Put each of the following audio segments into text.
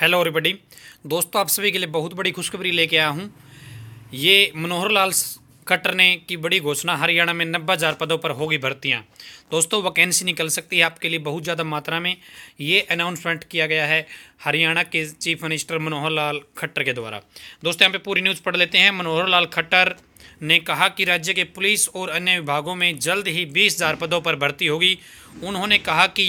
hello everybody दोस्तों आप सभी के लिए बहुत बड़ी खुशखबरी लेके आया हूँ ये मनोहर लाल खट्टर ने की बड़ी घोषणा हरियाणा में नब्बे हज़ार पदों पर होगी भर्तियाँ दोस्तों वैकेंसी निकल सकती है आपके लिए बहुत ज़्यादा मात्रा में ये अनाउंसमेंट किया गया है हरियाणा के चीफ मिनिस्टर मनोहर लाल खट्टर के द्वारा दोस्तों यहाँ पे पूरी न्यूज़ पढ़ लेते हैं मनोहर लाल खट्टर ने कहा कि राज्य के पुलिस और अन्य विभागों में जल्द ही बीस पदों पर भर्ती होगी उन्होंने कहा कि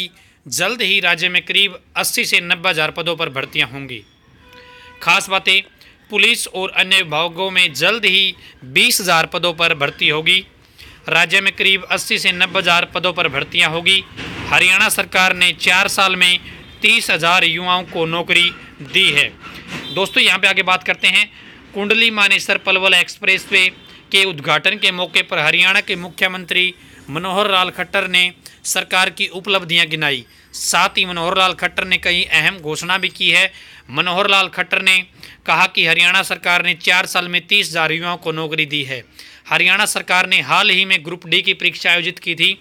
जल्द ही राज्य में करीब 80 से नब्बे हज़ार पदों पर भर्तियां होंगी खास बातें पुलिस और अन्य विभागों में जल्द ही बीस हज़ार पदों पर भर्ती होगी राज्य में करीब 80 से नब्बे हज़ार पदों पर भर्तियां होगी हरियाणा सरकार ने चार साल में तीस हज़ार युवाओं को नौकरी दी है दोस्तों यहाँ पे आगे बात करते हैं कुंडली मानेसर पलवल एक्सप्रेस के उद्घाटन के मौके पर हरियाणा के मुख्यमंत्री मनोहर लाल खट्टर ने सरकार की उपलब्धियां गिनाई साथ ही मनोहर लाल खट्टर ने कई अहम घोषणा भी की है मनोहर लाल खट्टर ने कहा कि हरियाणा सरकार ने चार साल में तीस हज़ार युवाओं को नौकरी दी है हरियाणा सरकार ने हाल ही में ग्रुप डी की परीक्षा आयोजित की थी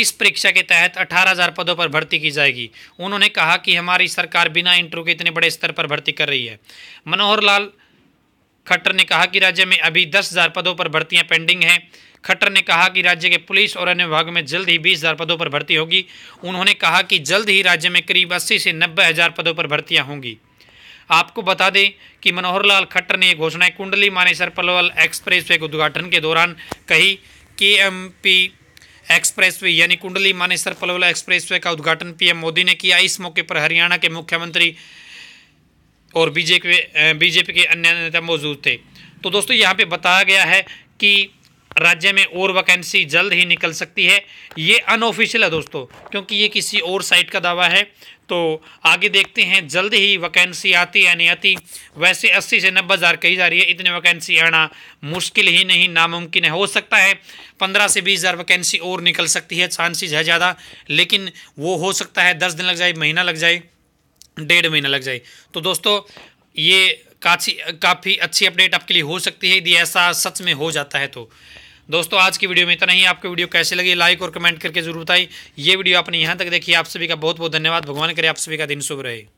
इस परीक्षा के तहत 18,000 पदों पर भर्ती की जाएगी उन्होंने कहा कि हमारी सरकार बिना इंटरव्यू के इतने बड़े स्तर पर भर्ती कर रही है मनोहर लाल खट्टर ने कहा कि राज्य में अभी 10,000 पदों पर भर्तियां पेंडिंग हैं खट्टर ने कहा कि राज्य के पुलिस और अन्य विभागों में जल्द ही बीस हज़ार पदों पर भर्ती होगी उन्होंने कहा कि जल्द ही राज्य में करीब अस्सी से नब्बे हज़ार पदों पर भर्तियाँ होंगी आपको बता दें कि मनोहर लाल खट्टर ने यह घोषणाएं कुंडली मानेसर पलवल एक्सप्रेस वे के उद्घाटन के दौरान कही के एम पी एक्सप्रेस वे यानी कुंडली मानेसर पलवल एक्सप्रेस वे का उद्घाटन पीएम मोदी ने किया इस मौके पर हरियाणा के मुख्यमंत्री और बीजेपी बीजेपी के अन्य नेता मौजूद थे तो दोस्तों यहाँ पे बताया गया है कि राज्य में और वैकेंसी जल्द ही निकल सकती है ये अनऑफिशियल है दोस्तों क्योंकि ये किसी और साइट का दावा है तो आगे देखते हैं जल्द ही वैकेंसी आती या नहीं आती वैसे 80 से नब्बे हज़ार कही जा रही है इतने वैकेंसी आना मुश्किल ही नहीं नामुमकिन है हो सकता है 15 से 20 हज़ार वैकेंसी और निकल सकती है चांसेज है ज़्यादा लेकिन वो हो सकता है दस दिन लग जाए महीना लग जाए डेढ़ महीना लग जाए तो दोस्तों ये काफ़ी काफ़ी अच्छी अपडेट आपके लिए हो सकती है यदि ऐसा सच में हो जाता है तो दोस्तों आज की वीडियो में इतना ही आपको वीडियो कैसे लगी लाइक और कमेंट करके जरूर बताई ये वीडियो आपने यहाँ तक देखी आप सभी का बहुत बहुत धन्यवाद भगवान करे आप सभी का दिन शुभ रहे